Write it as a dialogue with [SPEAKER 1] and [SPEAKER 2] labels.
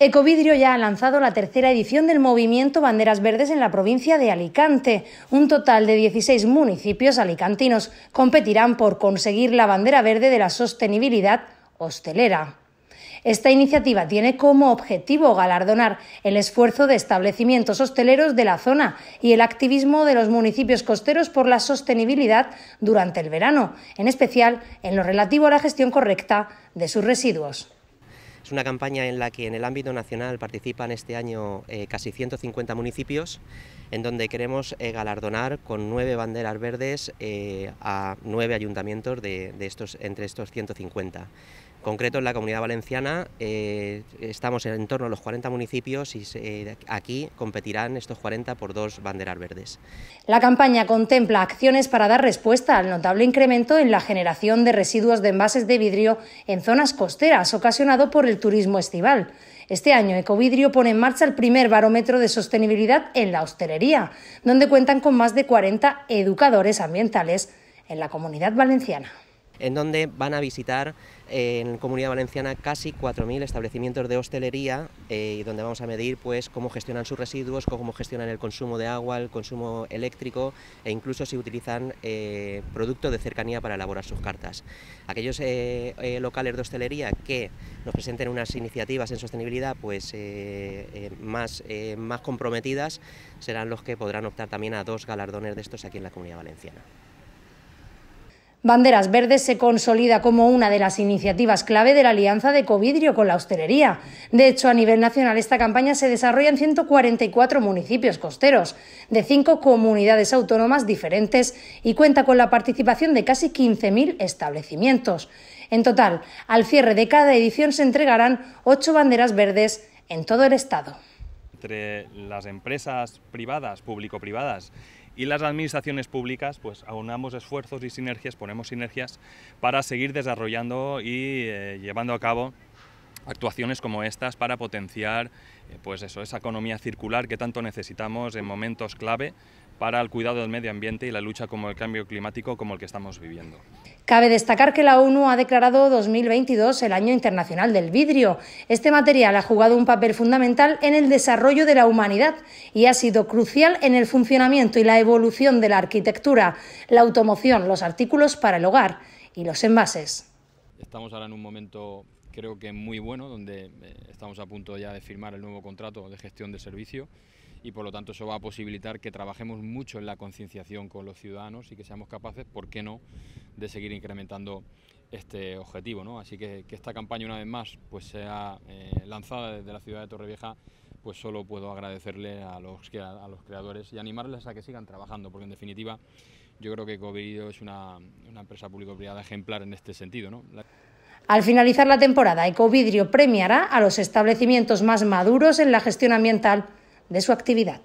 [SPEAKER 1] Ecovidrio ya ha lanzado la tercera edición del movimiento Banderas Verdes en la provincia de Alicante. Un total de 16 municipios alicantinos competirán por conseguir la bandera verde de la sostenibilidad hostelera. Esta iniciativa tiene como objetivo galardonar el esfuerzo de establecimientos hosteleros de la zona y el activismo de los municipios costeros por la sostenibilidad durante el verano, en especial en lo relativo a la gestión correcta de sus residuos.
[SPEAKER 2] Es una campaña en la que en el ámbito nacional participan este año eh, casi 150 municipios, en donde queremos eh, galardonar con nueve banderas verdes eh, a nueve ayuntamientos de, estos, entre estos 150 concreto en la comunidad valenciana eh, estamos en torno a los 40 municipios y eh, aquí competirán estos 40 por dos banderas verdes.
[SPEAKER 1] La campaña contempla acciones para dar respuesta al notable incremento en la generación de residuos de envases de vidrio en zonas costeras ocasionado por el turismo estival. Este año Ecovidrio pone en marcha el primer barómetro de sostenibilidad en la hostelería, donde cuentan con más de 40 educadores ambientales en la comunidad valenciana
[SPEAKER 2] en donde van a visitar eh, en Comunidad Valenciana casi 4.000 establecimientos de hostelería eh, y donde vamos a medir pues, cómo gestionan sus residuos, cómo gestionan el consumo de agua, el consumo eléctrico e incluso si utilizan eh, productos de cercanía para elaborar sus cartas. Aquellos locales de hostelería que nos presenten unas iniciativas en sostenibilidad pues, más comprometidas serán los que podrán optar también a dos galardones de estos aquí en la Comunidad Valenciana.
[SPEAKER 1] Banderas Verdes se consolida como una de las iniciativas clave de la alianza de Covidrio con la hostelería. De hecho, a nivel nacional esta campaña se desarrolla en 144 municipios costeros, de cinco comunidades autónomas diferentes y cuenta con la participación de casi 15.000 establecimientos. En total, al cierre de cada edición se entregarán ocho banderas verdes en todo el Estado.
[SPEAKER 3] Entre las empresas privadas, público-privadas y las administraciones públicas pues aunamos esfuerzos y sinergias, ponemos sinergias para seguir desarrollando y eh, llevando a cabo actuaciones como estas para potenciar eh, pues eso, esa economía circular que tanto necesitamos en momentos clave para el cuidado del medio ambiente y la lucha contra el cambio climático como el que estamos viviendo.
[SPEAKER 1] Cabe destacar que la ONU ha declarado 2022 el Año Internacional del Vidrio. Este material ha jugado un papel fundamental en el desarrollo de la humanidad y ha sido crucial en el funcionamiento y la evolución de la arquitectura, la automoción, los artículos para el hogar y los envases.
[SPEAKER 4] Estamos ahora en un momento creo que muy bueno, donde eh, estamos a punto ya de firmar el nuevo contrato de gestión de servicio y por lo tanto eso va a posibilitar que trabajemos mucho en la concienciación con los ciudadanos y que seamos capaces, ¿por qué no?, de seguir incrementando este objetivo. ¿no? Así que, que esta campaña una vez más pues sea eh, lanzada desde la ciudad de Torrevieja pues solo puedo agradecerle a los, creadores y animarles a que sigan trabajando, porque en definitiva yo creo que Ecovidrio es una, empresa público-privada ejemplar en este sentido.
[SPEAKER 1] Al finalizar la temporada, Ecovidrio premiará a los establecimientos más maduros en la gestión ambiental de su actividad.